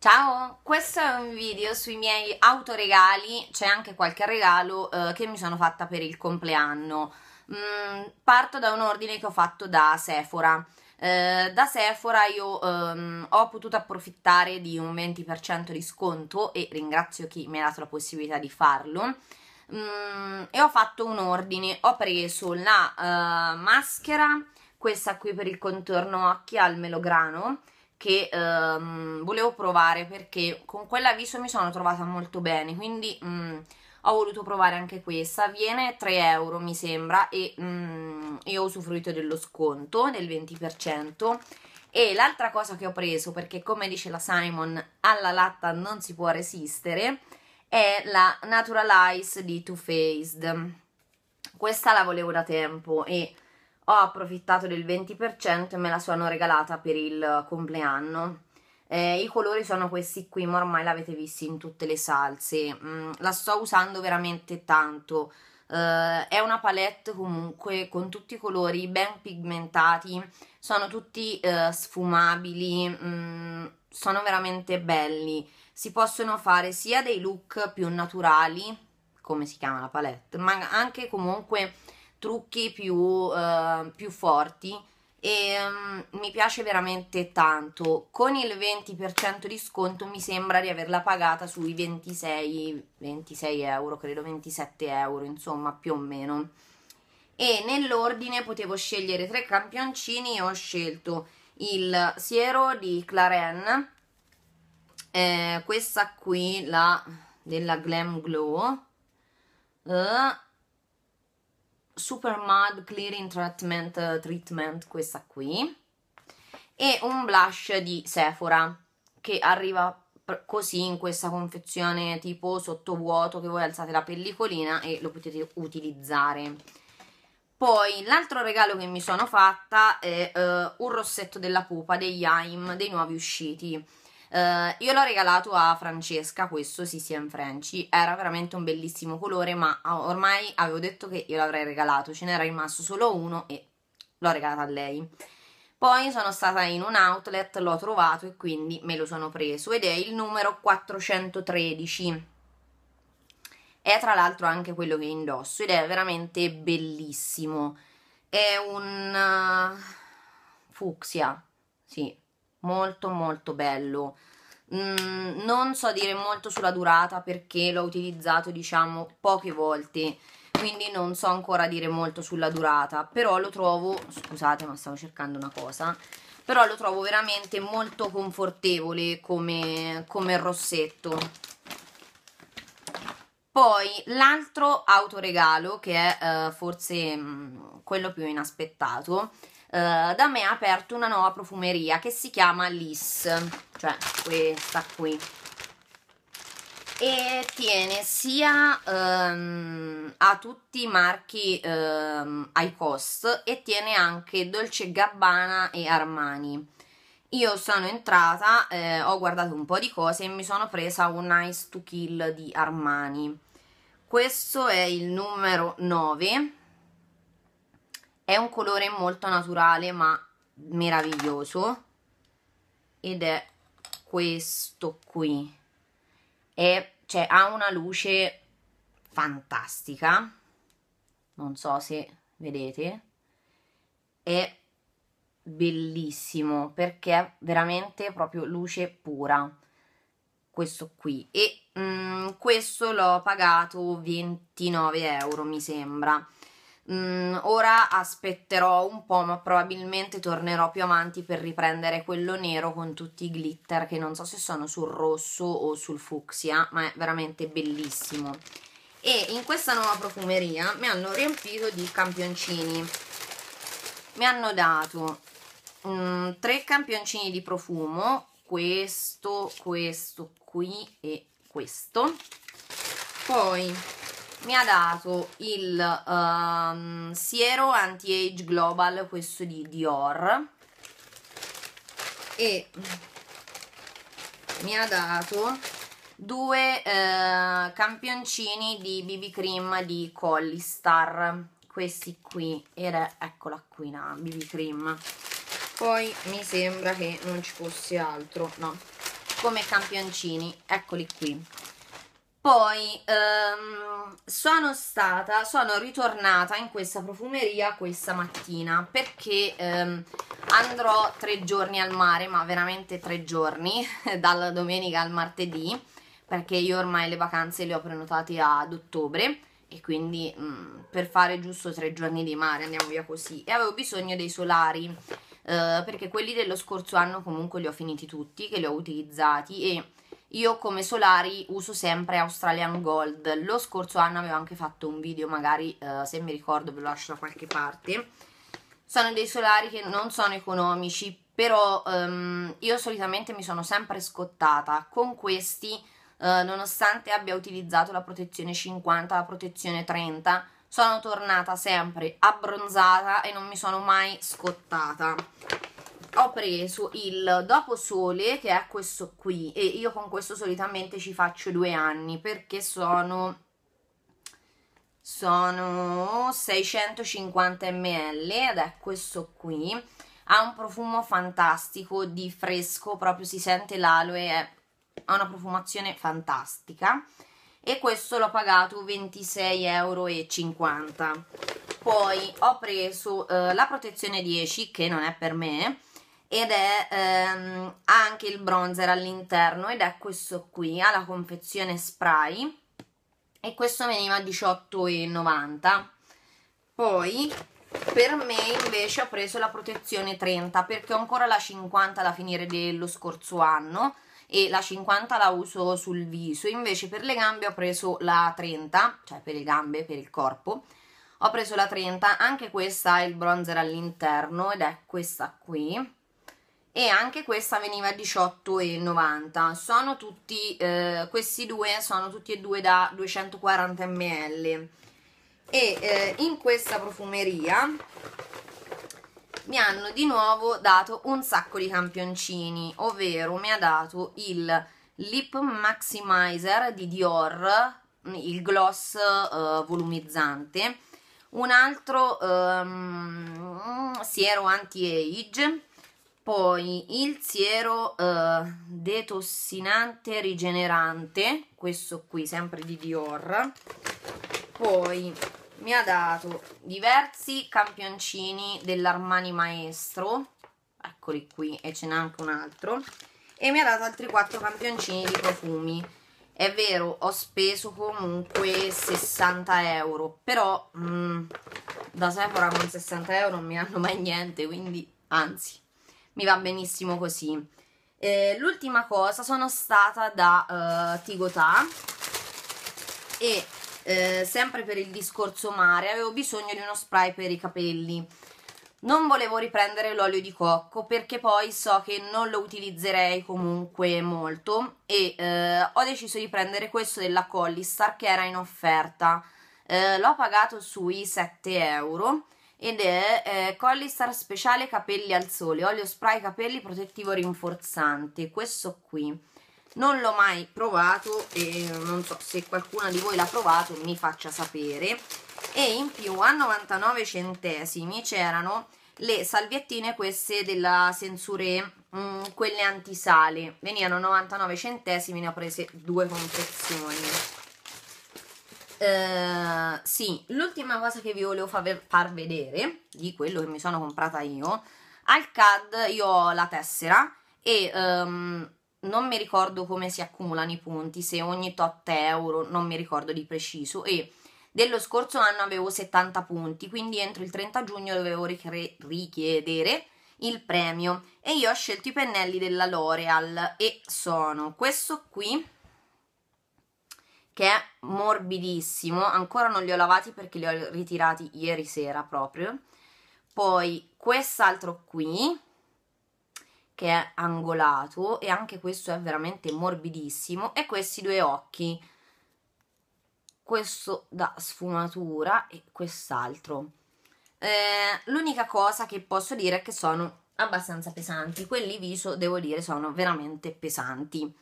Ciao, questo è un video sui miei autoregali, c'è anche qualche regalo eh, che mi sono fatta per il compleanno. Mm, parto da un ordine che ho fatto da Sephora. Eh, da Sephora io ehm, ho potuto approfittare di un 20% di sconto e ringrazio chi mi ha dato la possibilità di farlo. Mm, e ho fatto un ordine, ho preso la eh, maschera, questa qui per il contorno occhi al melograno, che ehm, volevo provare perché con quell'avviso mi sono trovata molto bene, quindi mh, mm, ho voluto provare anche questa, viene 3 euro mi sembra e mh, mm, io ho usufruito dello sconto del 20% e l'altra cosa che ho preso perché come dice la Simon alla latta non si può resistere è la Natural Ice di Too Faced, questa la volevo da tempo e ho approfittato del 20% e me la sono regalata per il compleanno. Eh, I colori sono questi qui, ma ormai l'avete visto in tutte le salse. Mm, la sto usando veramente tanto. Uh, è una palette comunque con tutti i colori ben pigmentati, sono tutti uh, sfumabili, mm, sono veramente belli. Si possono fare sia dei look più naturali, come si chiama la palette, ma anche comunque trucchi più, eh, più forti e um, mi piace veramente tanto. Con il 20% di sconto mi sembra di averla pagata sui 26, 26 euro, credo 27 euro, insomma più o meno. E nell'ordine potevo scegliere tre campioncini, e ho scelto il siero di Claren, eh, questa qui, la della Glam Glow, eh, Super Mud Clearing Treatment, Treatment, questa qui, e un blush di Sephora, che arriva così in questa confezione tipo sottovuoto che voi alzate la pellicolina e lo potete utilizzare. Poi l'altro regalo che mi sono fatta è uh, un rossetto della pupa degli AIM, dei nuovi usciti Uh, io l'ho regalato a Francesca, questo sì sì Frenchy, era veramente un bellissimo colore ma ormai avevo detto che io l'avrei regalato, ce n'era rimasto solo uno e l'ho regalato a lei. Poi sono stata in un outlet, l'ho trovato e quindi me lo sono preso ed è il numero 413. È tra l'altro anche quello che indosso ed è veramente bellissimo. È un uh, fucsia, sì, molto molto bello mm, non so dire molto sulla durata perché l'ho utilizzato diciamo poche volte quindi non so ancora dire molto sulla durata però lo trovo scusate ma stavo cercando una cosa però lo trovo veramente molto confortevole come, come rossetto poi l'altro autoregalo che è eh, forse mh, mm, quello più inaspettato eh, da me ha aperto una nuova profumeria che si chiama Liss, cioè questa qui. E tiene sia ehm, a tutti i marchi ehm, high cost e tiene anche Dolce Gabbana e Armani. Io sono entrata, eh, ho guardato un po' di cose e mi sono presa un Nice to Kill di Armani. Questo è il numero 9 è un colore molto naturale ma meraviglioso ed è questo qui è, cioè, ha una luce fantastica non so se vedete è bellissimo perché è veramente proprio luce pura questo qui e mh, mm, questo l'ho pagato 29 euro mi sembra Mm, ora aspetterò un po', ma probabilmente tornerò più avanti per riprendere quello nero con tutti i glitter che non so se sono sul rosso o sul fucsia, ma è veramente bellissimo. E in questa nuova profumeria mi hanno riempito di campioncini. Mi hanno dato mm, tre campioncini di profumo, questo, questo qui e questo. Poi mi ha dato il um, Siero Anti-Age Global, questo di Dior e mi ha dato due eh, campioncini di BB Cream di Collistar questi qui era, eccola qui la BB Cream poi mi sembra che non ci fosse altro no come campioncini eccoli qui poi ehm, sono stata, sono ritornata in questa profumeria questa mattina perché ehm, andrò tre giorni al mare, ma veramente tre giorni, dalla domenica al martedì, perché io ormai le vacanze le ho prenotate ad ottobre e quindi mh, mm, per fare giusto tre giorni di mare andiamo via così. E avevo bisogno dei solari, eh, perché quelli dello scorso anno comunque li ho finiti tutti, che li ho utilizzati e io come Solari uso sempre Australian Gold, lo scorso anno avevo anche fatto un video, magari eh, se mi ricordo ve lo lascio da qualche parte. Sono dei solari che non sono economici, però ehm, io solitamente mi sono sempre scottata con questi, eh, nonostante abbia utilizzato la protezione 50, la protezione 30, sono tornata sempre abbronzata e non mi sono mai scottata ho preso il dopo sole che è questo qui e io con questo solitamente ci faccio due anni perché sono sono 650 ml ed è questo qui ha un profumo fantastico di fresco proprio si sente l'aloe ha una profumazione fantastica e questo l'ho pagato 26,50 euro poi ho preso eh, la protezione 10 che non è per me ed è ehm, ha anche il bronzer all'interno ed è questo qui, ha la confezione spray e questo veniva a 18,90 poi per me invece ho preso la protezione 30 perché ho ancora la 50 da finire dello scorso anno e la 50 la uso sul viso invece per le gambe ho preso la 30 cioè per le gambe, per il corpo ho preso la 30 anche questa ha il bronzer all'interno ed è questa qui e anche questa veniva a 18,90 sono tutti eh, questi due sono tutti e due da 240 ml e eh, in questa profumeria mi hanno di nuovo dato un sacco di campioncini ovvero mi ha dato il lip maximizer di Dior il gloss eh, volumizzante un altro ehm, siero anti-age poi il siero eh, detossinante rigenerante, questo qui sempre di Dior. Poi mi ha dato diversi campioncini dell'Armani Maestro, eccoli qui e ce n'è anche un altro. E mi ha dato altri 4 campioncini di profumi. È vero, ho speso comunque 60 euro, però mh, mm, da Sephora con 60 euro non mi hanno mai niente, quindi anzi mi va benissimo così. Eh, l'ultima cosa, sono stata da uh, Tigotà e eh, sempre per il discorso mare avevo bisogno di uno spray per i capelli. Non volevo riprendere l'olio di cocco perché poi so che non lo utilizzerei comunque molto e eh, ho deciso di prendere questo della Collistar che era in offerta. Eh, l'ho pagato sui 7 euro ed è eh, Collistar speciale capelli al sole, olio spray capelli protettivo rinforzante, questo qui. Non l'ho mai provato e non so se qualcuno di voi l'ha provato mi faccia sapere. E in più a 99 centesimi c'erano le salviettine queste della Sensure, mm, quelle antisale. Venivano 99 centesimi, ne ho prese due confezioni eh, sì, l'ultima cosa che vi volevo far, vedere di quello che mi sono comprata io, al CAD io ho la tessera e um, non mi ricordo come si accumulano i punti, se ogni tot euro, non mi ricordo di preciso e dello scorso anno avevo 70 punti, quindi entro il 30 giugno dovevo richie- richiedere il premio e io ho scelto i pennelli della L'Oreal e sono questo qui che è morbidissimo, ancora non li ho lavati perché li ho ritirati ieri sera proprio. Poi quest'altro qui, che è angolato e anche questo è veramente morbidissimo e questi due occhi, questo da sfumatura e quest'altro. Eh, l'unica cosa che posso dire è che sono abbastanza pesanti, quelli viso devo dire sono veramente pesanti.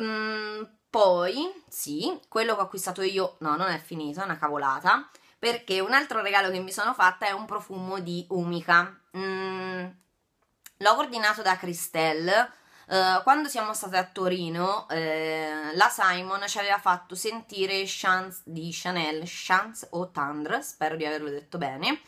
Mm, poi, sì, quello che ho acquistato io, no, non è finito, è una cavolata, perché un altro regalo che mi sono fatta è un profumo di Umica. Mm, l'ho ordinato da Christelle. Uh, quando siamo state a Torino, eh, la Simon ci aveva fatto sentire Chance di Chanel, Chance o Tendre, spero di averlo detto bene,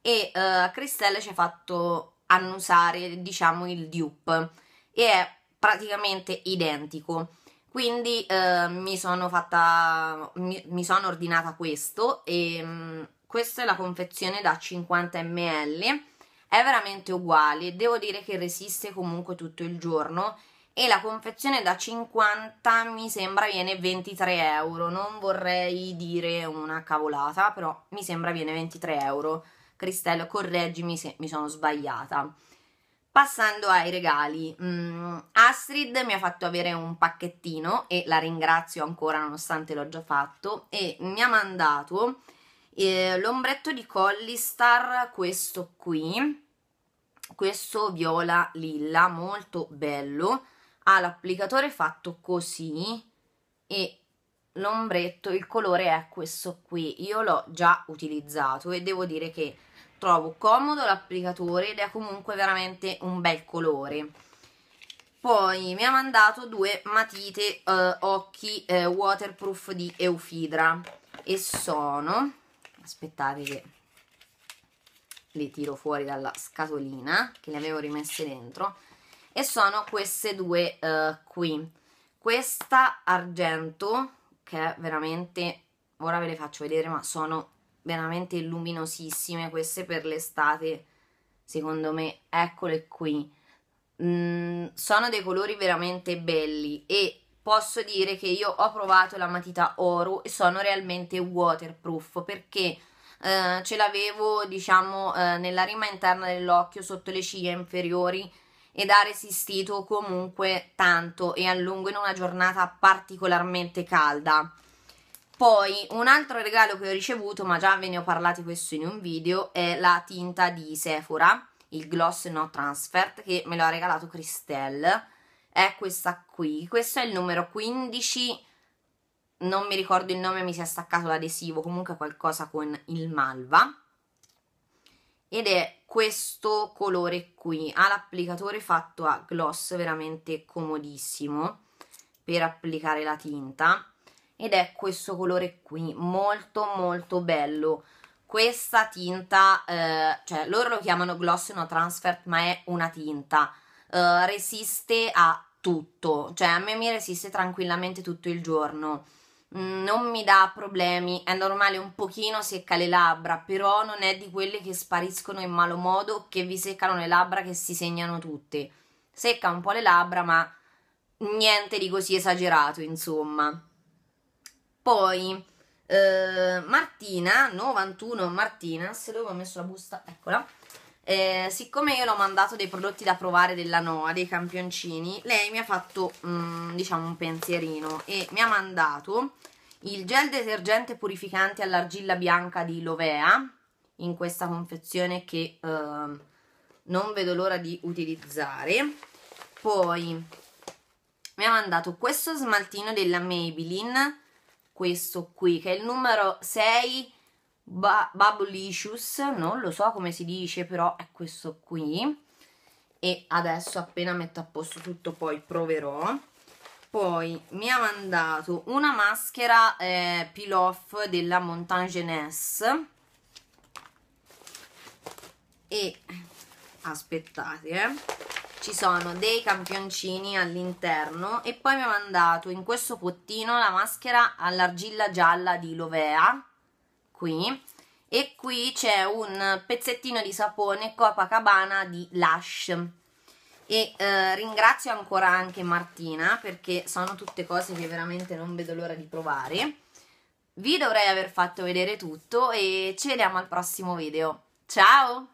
e uh, Christelle ci ha fatto annusare, diciamo, il dupe, e è praticamente identico. Quindi eh, mi sono fatta, mi, mi, sono ordinata questo e mh, mm, questa è la confezione da 50 ml, è veramente uguale, devo dire che resiste comunque tutto il giorno e la confezione da 50 mi sembra viene 23 euro, non vorrei dire una cavolata, però mi sembra viene 23 euro. Cristello, correggimi se mi sono sbagliata. Passando ai regali, mm, Astrid mi ha fatto avere un pacchettino e la ringrazio ancora nonostante l'ho già fatto e mi ha mandato eh, l'ombretto di Collistar, questo qui, questo viola lilla, molto bello, ha l'applicatore fatto così e l'ombretto, il colore è questo qui, io l'ho già utilizzato e devo dire che trovo comodo l'applicatore ed è comunque veramente un bel colore poi mi ha mandato due matite eh, occhi eh, waterproof di Eufidra e sono aspettate che le tiro fuori dalla scatolina che le avevo rimesse dentro e sono queste due eh, qui questa argento che è veramente ora ve le faccio vedere ma sono veramente luminosissime queste per l'estate, secondo me, eccole qui. Mm, sono dei colori veramente belli e posso dire che io ho provato la matita oro e sono realmente waterproof perché eh, ce l'avevo diciamo eh, nella rima interna dell'occhio sotto le ciglia inferiori ed ha resistito comunque tanto e a lungo in una giornata particolarmente calda. Poi un altro regalo che ho ricevuto, ma già ve ne ho parlato questo in un video, è la tinta di Sephora, il Gloss No Transfert, che me l'ha regalato Christelle. È questa qui, questo è il numero 15, non mi ricordo il nome, mi si è staccato l'adesivo, comunque qualcosa con il malva. Ed è questo colore qui, ha l'applicatore fatto a gloss, veramente comodissimo per applicare la tinta ed è questo colore qui, molto molto bello. Questa tinta, eh, cioè loro lo chiamano gloss no transfer, ma è una tinta, eh, resiste a tutto, cioè a me mi resiste tranquillamente tutto il giorno mm, non mi dà problemi, è normale un pochino secca le labbra, però non è di quelle che spariscono in malo modo, che vi seccano le labbra che si segnano tutte. Secca un po' le labbra, ma niente di così esagerato, insomma. Poi eh, Martina, 91 Martinas, dove ho messo la busta? Eccola. Eh, siccome io l'ho mandato dei prodotti da provare della Noa, dei campioncini, lei mi ha fatto, mm, diciamo, un pensierino e mi ha mandato il gel detergente purificante all'argilla bianca di Lovea, in questa confezione che eh, non vedo l'ora di utilizzare. Poi mi ha mandato questo smaltino della Maybelline questo qui, che è il numero 6 ba- Babulicious, non lo so come si dice, però è questo qui. E adesso appena metto a posto tutto poi proverò. Poi mi ha mandato una maschera eh, peel-off della Montagne Jeunesse. E aspettate, eh ci sono dei campioncini all'interno e poi mi ha mandato in questo pottino la maschera all'argilla gialla di Lovea qui e qui c'è un pezzettino di sapone Copacabana di Lush e eh, ringrazio ancora anche Martina perché sono tutte cose che veramente non vedo l'ora di provare vi dovrei aver fatto vedere tutto e ci vediamo al prossimo video ciao